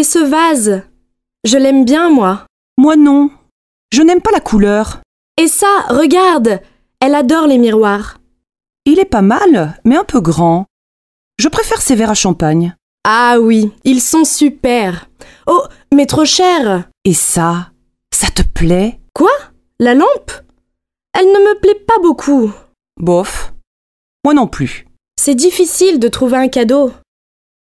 Et ce vase Je l'aime bien, moi. Moi non. Je n'aime pas la couleur. Et ça, regarde Elle adore les miroirs. Il est pas mal, mais un peu grand. Je préfère ces verres à champagne. Ah oui, ils sont super. Oh, mais trop cher. Et ça Ça te plaît Quoi La lampe Elle ne me plaît pas beaucoup. Bof. Moi non plus. C'est difficile de trouver un cadeau.